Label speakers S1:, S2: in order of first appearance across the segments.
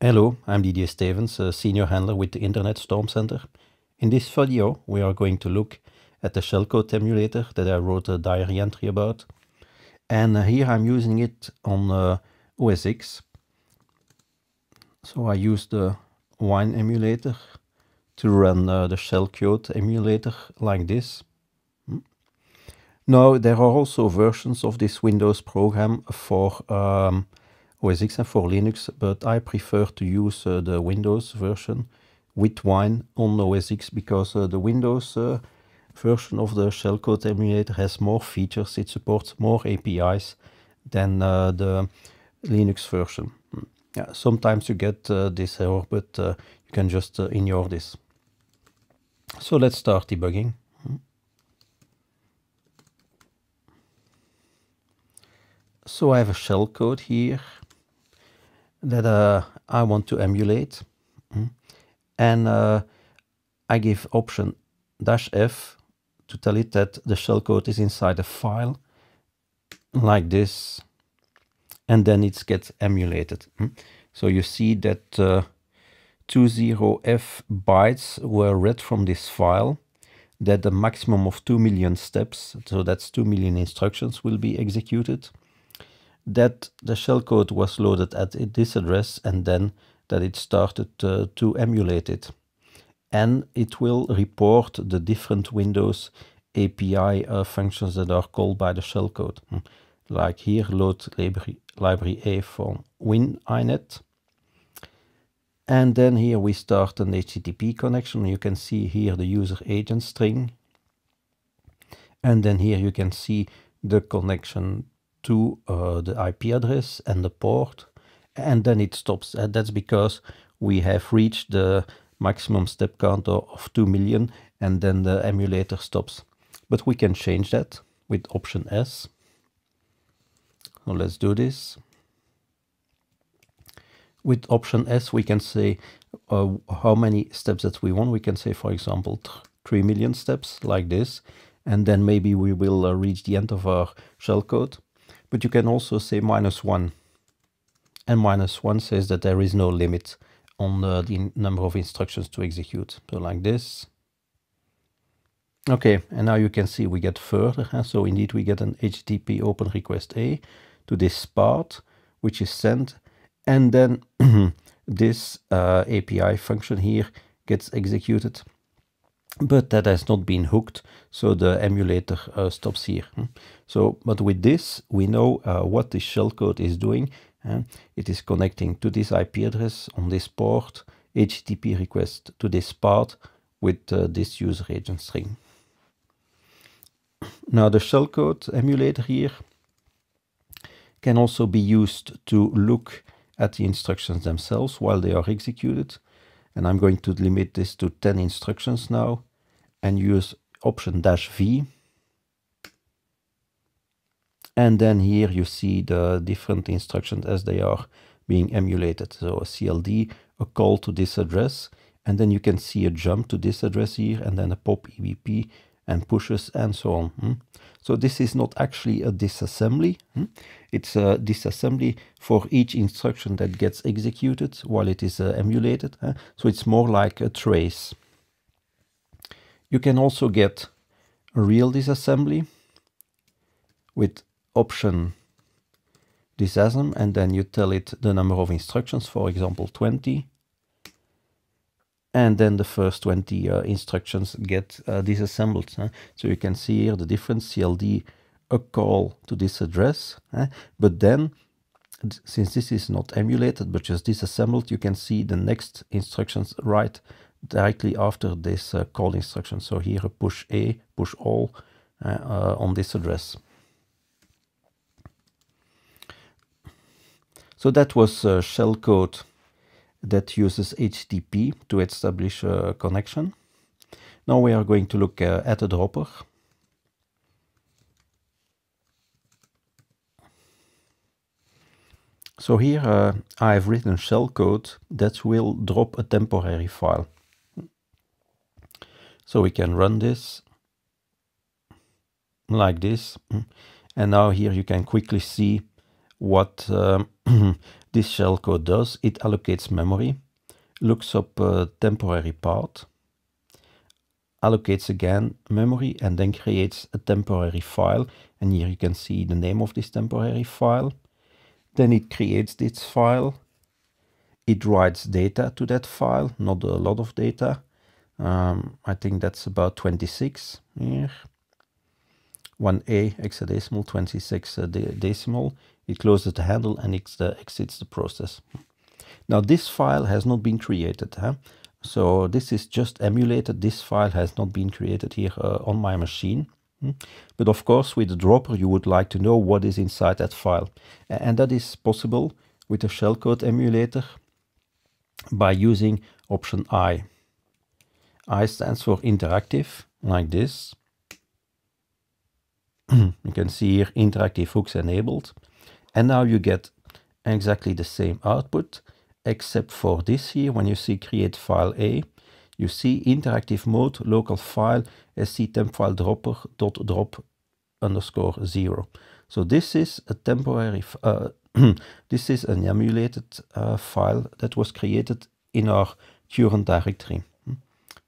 S1: Hello, I'm Didier Stevens, a senior handler with the Internet Storm Center. In this video, we are going to look at the shellcode emulator that I wrote a diary entry about. And uh, here I'm using it on uh, OS X. So I use the Wine emulator to run uh, the shellcode emulator like this. Hmm. Now, there are also versions of this Windows program for um, OS X and for Linux, but I prefer to use uh, the Windows version with Wine on OS X because uh, the Windows uh, version of the shellcode emulator has more features, it supports more APIs than uh, the Linux version. Hmm. Yeah, sometimes you get uh, this error, but uh, you can just ignore this. So let's start debugging. Hmm. So I have a shellcode here that uh, I want to emulate. Mm. And uh, I give option dash F to tell it that the shellcode is inside a file like this. And then it gets emulated. Mm. So you see that uh, 20F bytes were read from this file that the maximum of 2 million steps, so that's 2 million instructions will be executed that the shellcode was loaded at this address and then that it started uh, to emulate it. And it will report the different Windows API uh, functions that are called by the shellcode. Hmm. Like here, load library, library A from WinINet. And then here we start an HTTP connection. You can see here the user agent string. And then here you can see the connection to uh, the IP address and the port, and then it stops. And that's because we have reached the maximum step count of 2 million, and then the emulator stops. But we can change that with Option S. So let's do this. With Option S, we can say uh, how many steps that we want. We can say, for example, 3 million steps like this and then maybe we will uh, reach the end of our shellcode. But you can also say minus 1. And minus 1 says that there is no limit on the number of instructions to execute. So like this. Okay, and now you can see we get further. Huh? So indeed we get an HTTP open request A to this part, which is sent. And then this uh, API function here gets executed but that has not been hooked, so the emulator uh, stops here. Hmm? So, but with this, we know uh, what the shellcode is doing. it is connecting to this IP address on this port, HTTP request to this part with uh, this user agent string. Now the shellcode emulator here can also be used to look at the instructions themselves while they are executed. And I'm going to limit this to 10 instructions now and use option dash V. And then here you see the different instructions as they are being emulated. So a CLD, a call to this address, and then you can see a jump to this address here, and then a pop EBP and pushes and so on. Hmm? So this is not actually a disassembly. Hmm? It's a disassembly for each instruction that gets executed while it is uh, emulated. So it's more like a trace. You can also get a real disassembly with option disassemble and then you tell it the number of instructions, for example 20, and then the first 20 uh, instructions get uh, disassembled. Huh? So you can see here the difference CLD a call to this address, huh? but then since this is not emulated but just disassembled, you can see the next instructions right directly after this uh, call instruction. So here a push A, push all uh, uh, on this address. So that was uh, shellcode that uses HTTP to establish a connection. Now we are going to look uh, at a dropper. So here uh, I have written shellcode that will drop a temporary file. So we can run this like this. And now here you can quickly see what um, this shellcode does, it allocates memory, looks up a temporary part, allocates again memory, and then creates a temporary file. And here you can see the name of this temporary file. Then it creates this file. It writes data to that file, not a lot of data. Um, I think that's about 26 here. 1A hexadecimal, 26 uh, de decimal. It closes the handle and uh, exits the process. Now this file has not been created. Huh? So this is just emulated. This file has not been created here uh, on my machine. Hmm? But of course, with the dropper, you would like to know what is inside that file. And that is possible with a shellcode emulator by using option I. I stands for interactive, like this. you can see here interactive hooks enabled. And now you get exactly the same output, except for this here, when you see create file A, you see interactive mode, local file, sc temp file dropper dot drop underscore zero. So this is a temporary, uh, this is an emulated uh, file that was created in our current directory. Hmm?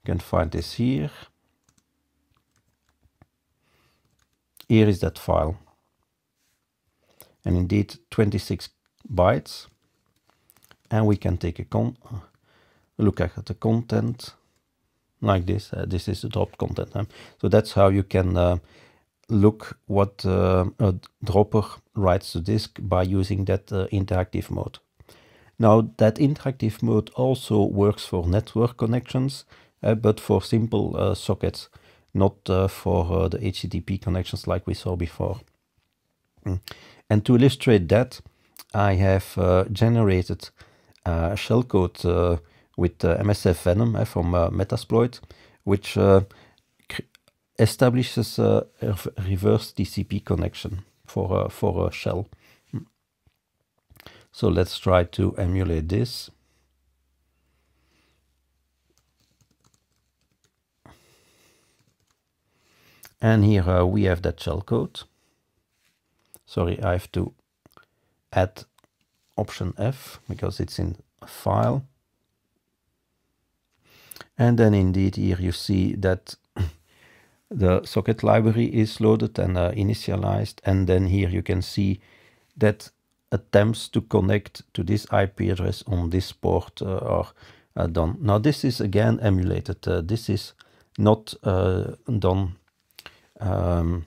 S1: You can find this here. Here is that file and indeed 26 bytes and we can take a con uh, look at the content like this uh, this is the dropped content huh? so that's how you can uh, look what uh, a dropper writes to disk by using that uh, interactive mode now that interactive mode also works for network connections uh, but for simple sockets not for the http connections like we saw before Mm. And to illustrate that, I have uh, generated a shellcode uh, with uh, MSF Venom eh, from uh, Metasploit, which uh, establishes a reverse TCP connection for, for a shell. Mm. So let's try to emulate this. And here uh, we have that shellcode sorry, I have to add option F because it's in file. And then indeed here you see that the socket library is loaded and uh, initialized. And then here you can see that attempts to connect to this IP address on this port uh, are uh, done. Now this is again emulated. Uh, this is not uh, done um,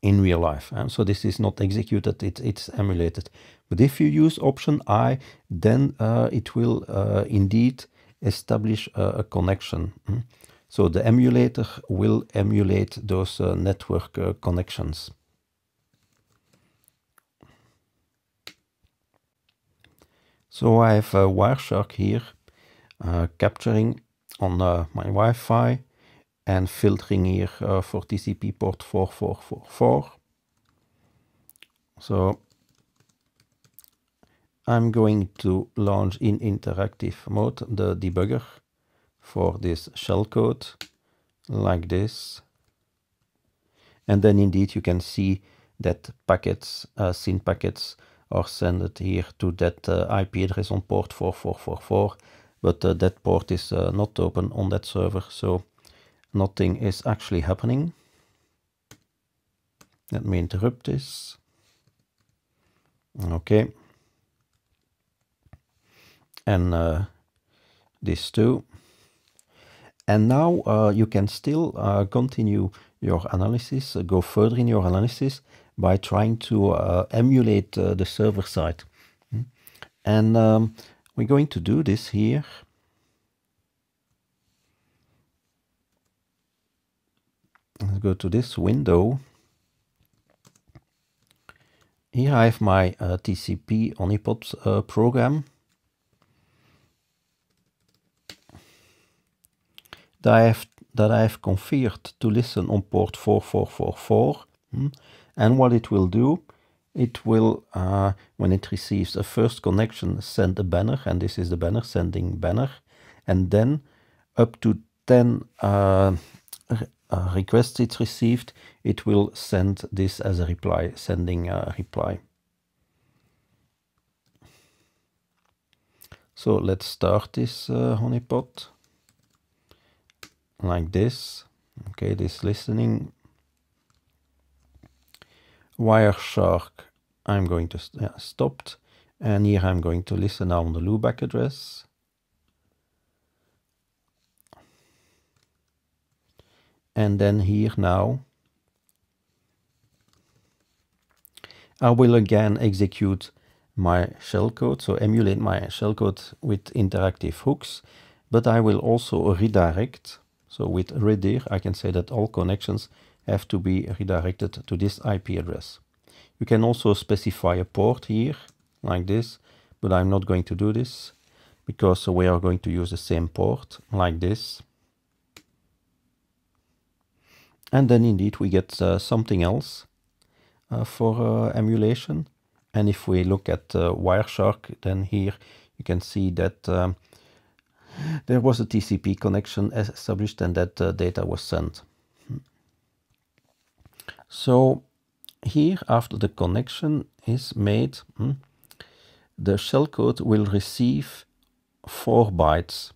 S1: in real life. Um, so this is not executed, it, it's emulated. But if you use option I, then uh, it will uh, indeed establish a, a connection. Mm. So the emulator will emulate those uh, network uh, connections. So I have a Wireshark here uh, capturing on uh, my Wi-Fi and filtering here uh, for TCP port 4444. So I'm going to launch in interactive mode the debugger for this shellcode like this. And then indeed you can see that packets, uh, SYN packets are sent here to that uh, IP address on port 4444, but uh, that port is uh, not open on that server. So nothing is actually happening. Let me interrupt this. Okay. And uh, this too. And now uh, you can still uh, continue your analysis, uh, go further in your analysis by trying to uh, emulate uh, the server side. Hmm? And um, we're going to do this here. Let's go to this window. Here I have my uh, TCP Honeypot uh, program. That I, have, that I have configured to listen on port 4444 hmm? and what it will do it will uh, when it receives a first connection send a banner and this is the banner sending banner and then up to 10 uh, uh, request it's received, it will send this as a reply, sending a reply. So let's start this uh, honeypot like this. Okay, this listening. Wireshark, I'm going to st yeah, stopped. And here I'm going to listen now on the loopback address. and then here now I will again execute my shellcode, so emulate my shellcode with interactive hooks, but I will also redirect. So with redir, I can say that all connections have to be redirected to this IP address. You can also specify a port here, like this, but I'm not going to do this because we are going to use the same port, like this. And then indeed we get uh, something else uh, for uh, emulation. And if we look at Wireshark, then here you can see that um, there was a TCP connection established and that uh, data was sent. So here after the connection is made, hmm, the shellcode will receive 4 bytes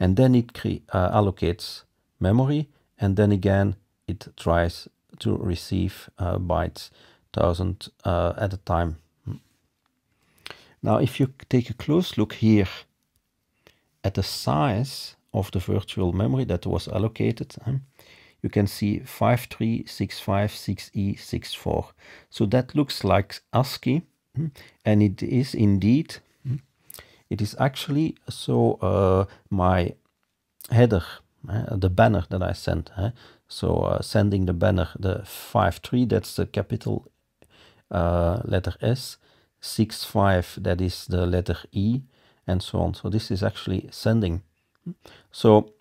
S1: and then it uh, allocates memory and then again it tries to receive uh, bytes 1000 uh, at a time. Now if you take a close look here at the size of the virtual memory that was allocated, you can see 53656E64. So that looks like ASCII hmm, and it is indeed, hmm, it is actually so uh, my header Eh, the banner that I sent. Eh? so uh, sending the banner, the 5-3, that's the capital uh, letter S, 6-5, that is the letter E, and so on. So this is actually sending. So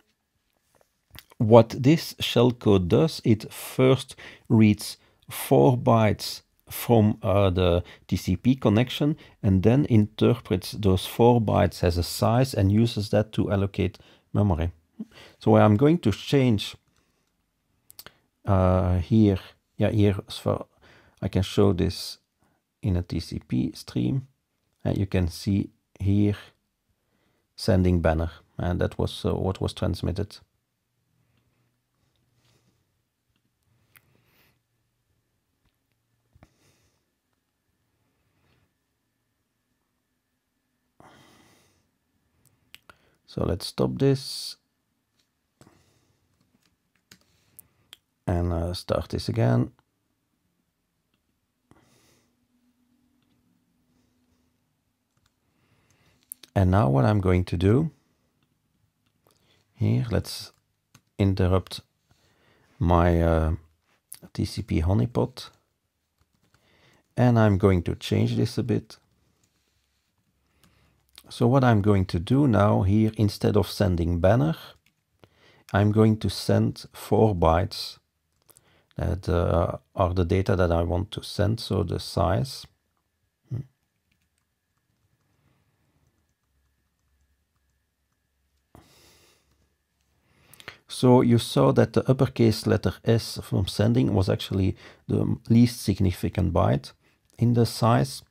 S1: what this shellcode does, it first reads 4 bytes from uh, the TCP connection and then interprets those 4 bytes as a size and uses that to allocate memory. So I'm going to change uh, here, yeah, here as I can show this in a TCP stream. And you can see here sending banner, and that was uh, what was transmitted. So let's stop this and uh, start this again. And now what I'm going to do here, let's interrupt my uh, TCP honeypot. And I'm going to change this a bit. So what I'm going to do now here, instead of sending banner, I'm going to send 4 bytes that uh, are the data that I want to send, so the size. Hmm. So you saw that the uppercase letter S from sending was actually the least significant byte in the size.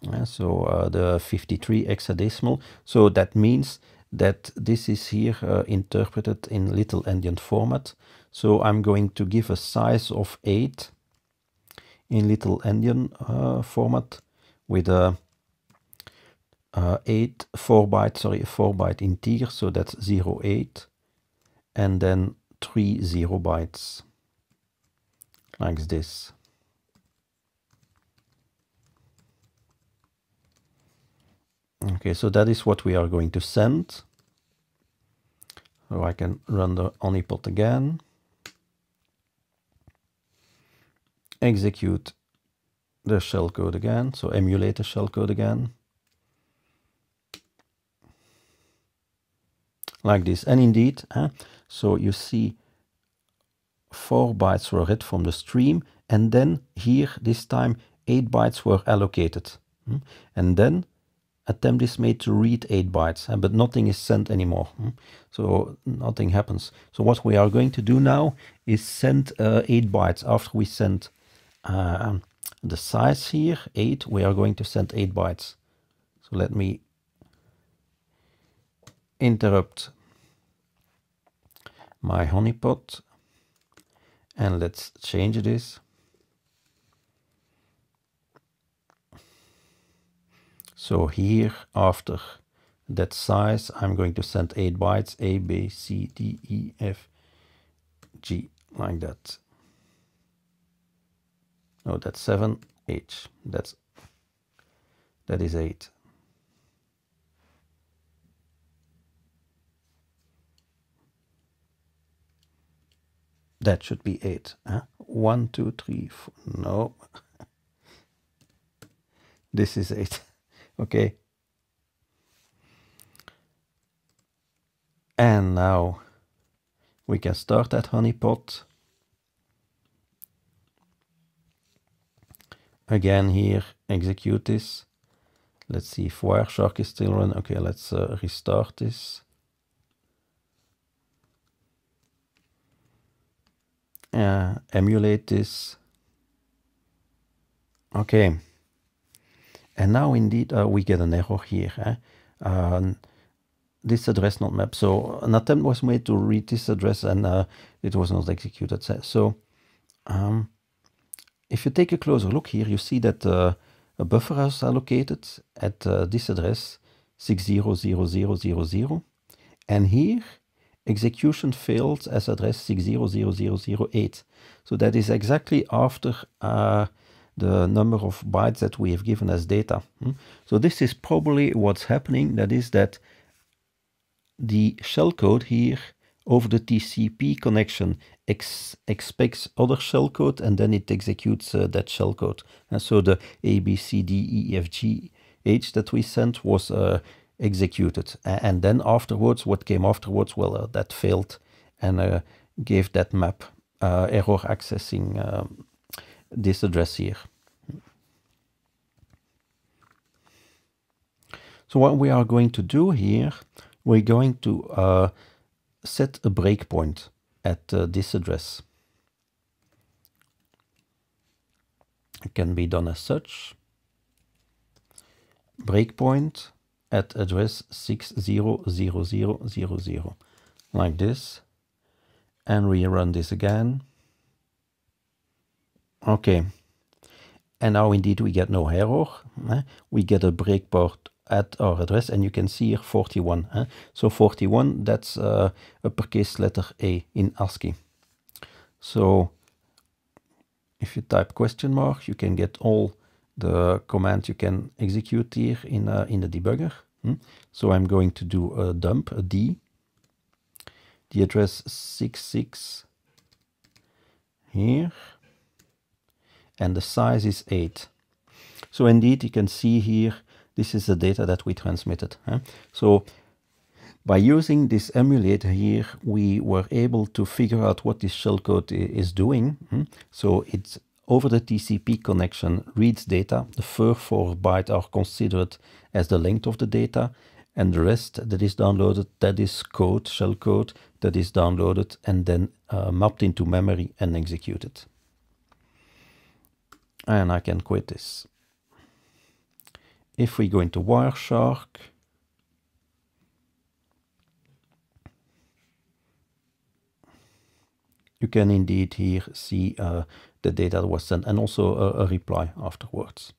S1: Yeah, so uh, the 53 hexadecimal. So that means that this is here uh, interpreted in little endian format. So I'm going to give a size of 8 in little endian uh, format with a, uh, 8 4 byte, sorry, 4 byte integer, so that's 0, 08 and then 3 0 bytes like this. Okay, so that is what we are going to send. So I can run the onipot again. Execute the shellcode again, so emulate the shellcode again. Like this, and indeed, huh? so you see four bytes were read from the stream, and then here, this time, eight bytes were allocated. Hmm? And then attempt is made to read 8 bytes, eh, but nothing is sent anymore. Hmm? So nothing happens. So what we are going to do now is send uh, 8 bytes. After we send uh, um, the size here, 8, we are going to send 8 bytes. So let me interrupt my honeypot and let's change this. So here after that size, I'm going to send 8 bytes, A, B, C, D, E, F, G, like that. No, that's 7, H. That's, that is 8. That should be 8. Huh? 1, 2, 3, four. No. this is 8. okay and now we can start that honeypot again here execute this let's see if Wireshark is still running okay let's uh, restart this uh, emulate this okay and now indeed uh, we get an error here. Eh? Um, this address not mapped. So an attempt was made to read this address and uh, it was not executed. So um, if you take a closer look here, you see that uh, a buffer is allocated at uh, this address 600000. And here execution failed as address 600008. So that is exactly after uh, the number of bytes that we have given as data. Hmm? So this is probably what's happening, that is that the shellcode here over the TCP connection ex expects other shellcode and then it executes uh, that shellcode. And so the A, B, C, D, E, F, G, H that we sent was uh, executed. And then afterwards, what came afterwards, well, uh, that failed and uh, gave that map uh, error accessing um, this address here. So what we are going to do here, we're going to uh, set a breakpoint at uh, this address. It can be done as such. Breakpoint at address 600000, like this. And we run this again. Okay. And now indeed we get no error. Eh? We get a breakpoint at our oh, address and you can see here 41. So 41, that's uh, uppercase letter A in ASCII. So if you type question mark, you can get all the commands you can execute here in, uh, in the debugger. Hmm? So I'm going to do a dump, a D, the address 66 here, and the size is 8. So indeed, you can see here this is the data that we transmitted. Huh? So by using this emulator here, we were able to figure out what this shellcode is doing. Hmm? So it's over the TCP connection reads data. The first four bytes are considered as the length of the data and the rest that is downloaded, that is code, shellcode, that is downloaded and then uh, mapped into memory and executed. And I can quit this if we go into Wireshark, you can indeed here see uh, the data that was sent and also a, a reply afterwards.